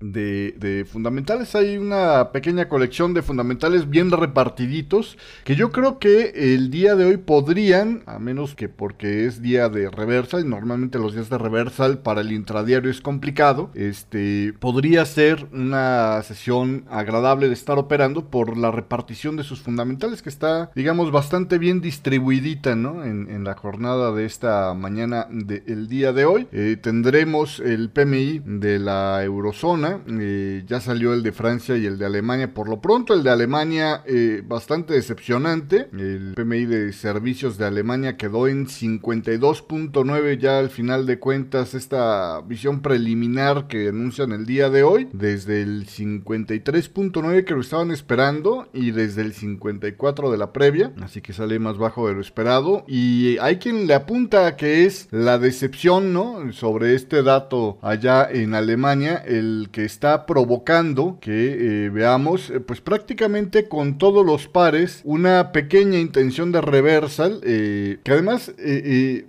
de, fundamentales. Hay una pequeña colección de fundamentales bien repartiditos que yo creo que el día de hoy podrían, a menos que porque es día de reversal, y normalmente los días de reversal para el intradiario es complicado, este, podría ser una sesión agradable de estar operando por la repartición de sus fundamentales que está, digamos, bastante bien distribuidita, En, la jornada de esta mañana del día de hoy. Eh, tendremos el PMI de la eurozona eh, ya salió el de Francia y el de Alemania. Por lo pronto, el de Alemania eh, bastante decepcionante. El PMI de servicios de Alemania quedó en 52.9 ya al final de cuentas. Esta visión preliminar que anuncian el día de hoy. Desde el 53.9 que lo estaban esperando y desde el 54 de la previa. Así que sale más bajo de lo esperado. Y hay quien le apunta que es la decepción, ¿no? Sobre este dato allá en Alemania. El que que está provocando que eh, veamos eh, pues prácticamente con todos los pares una pequeña intención de reversal eh, que además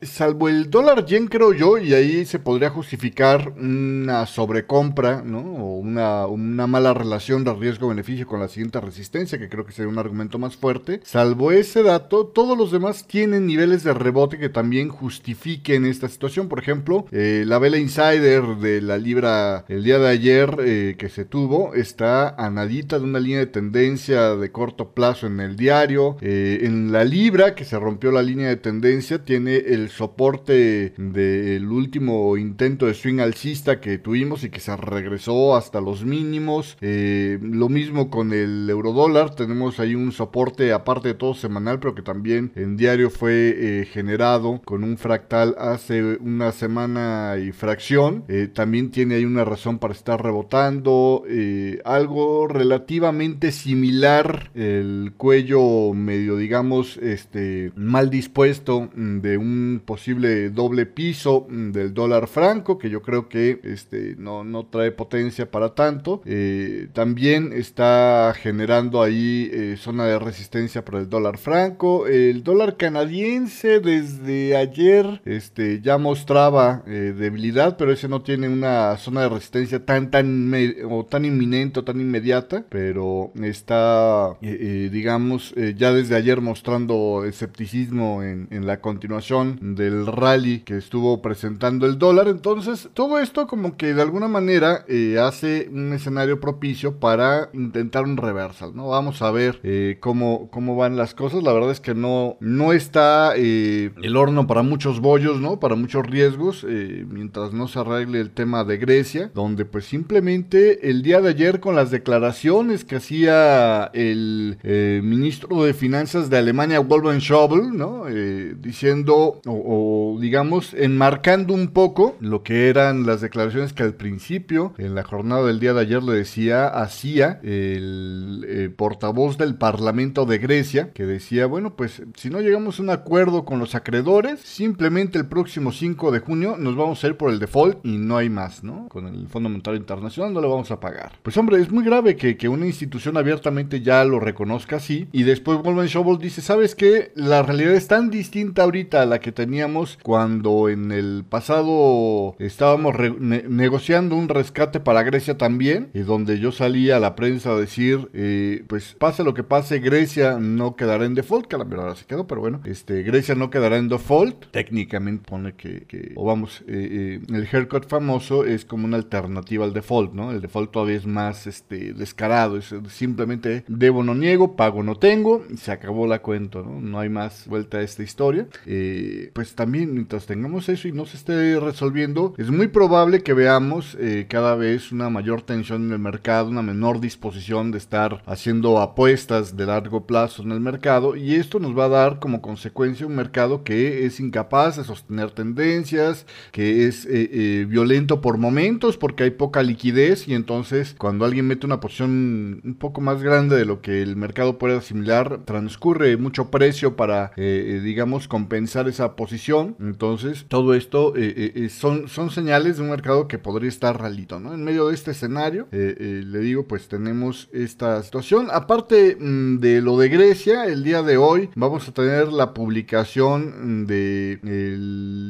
salvo el dólar yen creo yo y ahí se podría justificar una sobrecompra ¿no? o una, una mala relación de riesgo-beneficio con la siguiente resistencia que creo que sería un argumento más fuerte salvo ese dato todos los demás tienen niveles de rebote que también justifiquen esta situación por ejemplo la vela insider de la libra el día de ayer eh, que se tuvo está anadita de una línea de tendencia de corto plazo en el diario. Eh, en la libra, que se rompió la línea de tendencia, tiene el soporte del último intento de swing alcista que tuvimos y que se regresó hasta los mínimos. Eh, lo mismo con el eurodólar, tenemos ahí un soporte aparte de todo semanal, pero que también en diario fue generado con un fractal hace una semana y fracción. también tiene ahí una razón para estar votando eh, algo relativamente similar, el cuello medio, digamos, este, mal dispuesto mm, de un posible doble piso mm, del dólar franco, que yo creo que este, no, trae potencia para tanto. Eh, también está generando ahí eh, zona de resistencia para el dólar franco. El dólar canadiense desde ayer este, ya mostraba debilidad, pero ese no tiene una zona de resistencia tan, tan tan, o tan inminente o tan inmediata, pero está, eh, eh, digamos, eh, ya desde ayer mostrando escepticismo en, la continuación del rally que estuvo presentando el dólar. Entonces, todo esto como que de alguna manera hace un escenario propicio para intentar un reversal, ¿no? Vamos a ver cómo, cómo van las cosas. La verdad es que no, no está el horno para muchos bollos, ¿no? Para muchos riesgos, mientras no se arregle el tema de Grecia, donde pues simplemente simplemente el día de ayer con las declaraciones que hacía el eh, ministro de Finanzas de Alemania, Wolfgang Schauble, ¿no? Eh, diciendo, o, digamos, enmarcando un poco lo que eran las declaraciones que al principio, en la jornada del día de ayer, le decía, hacía el eh, portavoz del Parlamento de Grecia, que decía, bueno, pues si no llegamos a un acuerdo con los acreedores, simplemente el próximo 5 de junio nos vamos a ir por el default y no hay más, ¿no? Con el Fondo Monetario Internacional nacional, no le vamos a pagar. Pues hombre, es muy grave que, una institución abiertamente ya lo reconozca así y después Goldman Sachs dice, ¿sabes qué? La realidad es tan distinta ahorita a la que teníamos cuando en el pasado estábamos negociando un rescate para Grecia también, y donde yo salí a la prensa a decir, eh, pues pase lo que pase, Grecia no quedará en default, que la verdad se quedó, pero bueno, este, Grecia no quedará en default, técnicamente pone que, o vamos, eh, eh, el haircut famoso es como una alternativa al default, ¿no? El default todavía es más este, descarado, es simplemente debo no niego, pago no tengo, y se acabó la cuenta, ¿no? No hay más vuelta a esta historia. Eh, pues también mientras tengamos eso y no se esté resolviendo, es muy probable que veamos eh, cada vez una mayor tensión en el mercado, una menor disposición de estar haciendo apuestas de largo plazo en el mercado y esto nos va a dar como consecuencia un mercado que es incapaz de sostener tendencias, que es eh, violento por momentos porque hay poca liquidez y entonces cuando alguien mete una posición un poco más grande de lo que el mercado puede asimilar, transcurre mucho precio para, eh, eh, digamos, compensar esa posición. Entonces, todo esto eh, son, son señales de un mercado que podría estar ralito, ¿no? En medio de este escenario, le digo, pues tenemos esta situación. Aparte mm, de lo de Grecia, el día de hoy vamos a tener la publicación de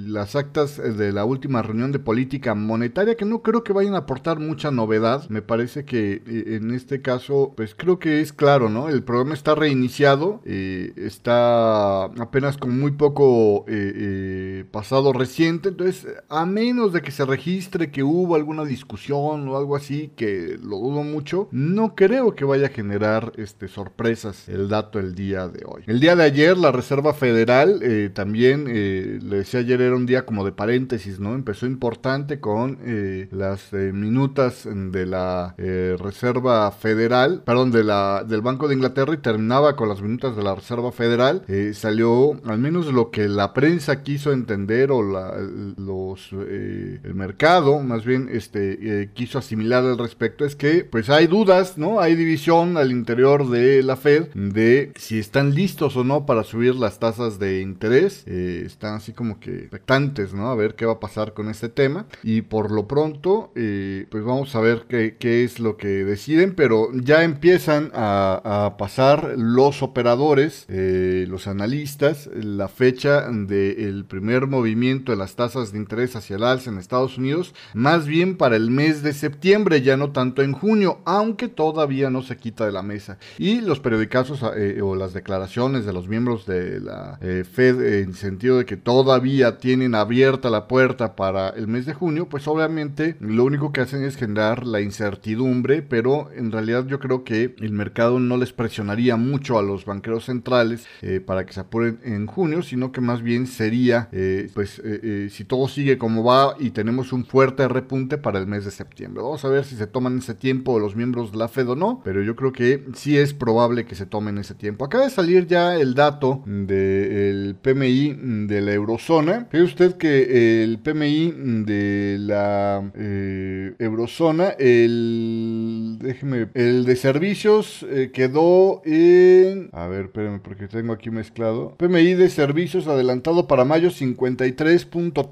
las actas de la última reunión de política monetaria que no creo que vayan a aportar mucha novedad. Me parece que eh, en este caso, pues creo que es claro, ¿no? El programa está reiniciado, eh, está apenas con muy poco eh, pasado reciente, entonces a menos de que se registre que hubo alguna discusión o algo así, que lo dudo mucho, no creo que vaya a generar este, sorpresas el dato el día de hoy. El día de ayer la Reserva Federal también, le decía ayer, era un día como de paréntesis, ¿no? Empezó importante con las minutos minutas de la eh, Reserva Federal, perdón, de la, del Banco de Inglaterra y terminaba con las minutas de la Reserva Federal, eh, salió al menos lo que la prensa quiso entender o eh, el mercado más bien este, quiso asimilar al respecto, es que pues hay dudas, ¿no? Hay división al interior de la Fed de si están listos o no para subir las tasas de interés. están así como que expectantes, ¿no? A ver qué va a pasar con este tema. Y por lo pronto, eh, pues vamos a ver qué, es lo que deciden, pero ya empiezan a, pasar los operadores, eh, los analistas, la fecha del primer movimiento de las tasas de interés hacia el alza en Estados Unidos, más bien para el mes de septiembre, ya no tanto en junio, aunque todavía no se quita de la mesa. Y los periodicazos eh, eh, o las declaraciones de los miembros de la Fed en sentido de que todavía tienen abierta la puerta para el mes de junio, pues obviamente lo único que hacen es generar la incertidumbre, pero en realidad yo creo que el mercado no les presionaría mucho a los banqueros centrales eh, para que se apuren en junio, sino que más bien sería, eh, pues, eh, si todo sigue como va y tenemos un fuerte repunte para el mes de septiembre. Vamos a ver si se toman ese tiempo los miembros de la Fed o no, pero yo creo que sí es probable que se tomen ese tiempo. Acaba de salir ya el dato del PMI de la eurozona. Fíjese usted que el PMI de la eh, Eurozona. El déjeme. El de servicios eh, quedó en. A ver, espérenme, porque tengo aquí mezclado. PMI de servicios adelantado para mayo 53.3.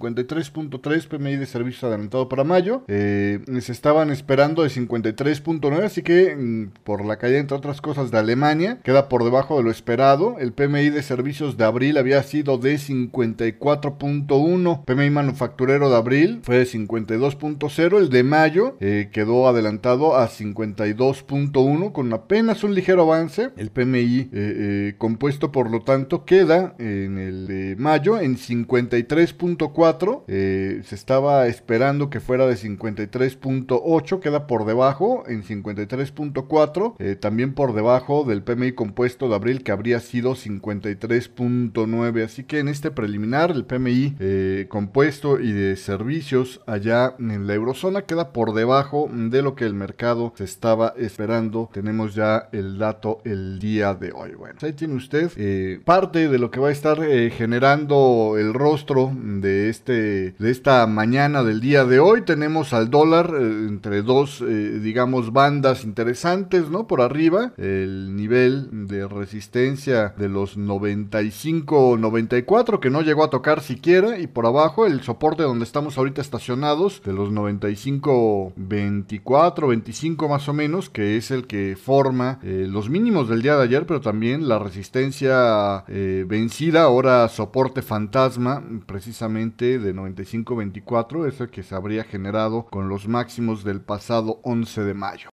53.3 PMI de servicios adelantado para mayo. Eh, se estaban esperando de 53.9, así que mm, por la caída, entre otras cosas, de Alemania, queda por debajo de lo esperado. El PMI de servicios de abril había sido de 54.1. PMI manufacturero de abril fue de 52.0. El de mayo eh, quedó adelantado a 52.1 con apenas un ligero avance. El PMI eh, eh, compuesto por lo tanto queda en el de mayo en 53.4. Eh, se estaba esperando que fuera de 53.8, queda por debajo en 53.4, también por debajo del PMI compuesto de abril que habría sido 53.9. Así que en este preliminar el PMI compuesto y de servicios allá en la eurozona queda por debajo de lo que el mercado mercado se estaba esperando. Tenemos ya el dato el día de hoy. Bueno, pues ahí tiene usted eh, parte de lo que va a estar eh, generando el rostro de, este, de esta mañana del día de hoy. Tenemos al dólar eh, entre dos, digamos, bandas interesantes, ¿no? Por arriba, el nivel de resistencia de los 95-94 que no llegó a tocar siquiera y por abajo el soporte donde estamos ahorita estacionados de los 95-24, más o menos, que es el que forma eh, los mínimos del día de ayer, pero también la resistencia eh, vencida, ahora soporte fantasma, precisamente de 95.24, es el que se habría generado con los máximos del pasado 11 de mayo.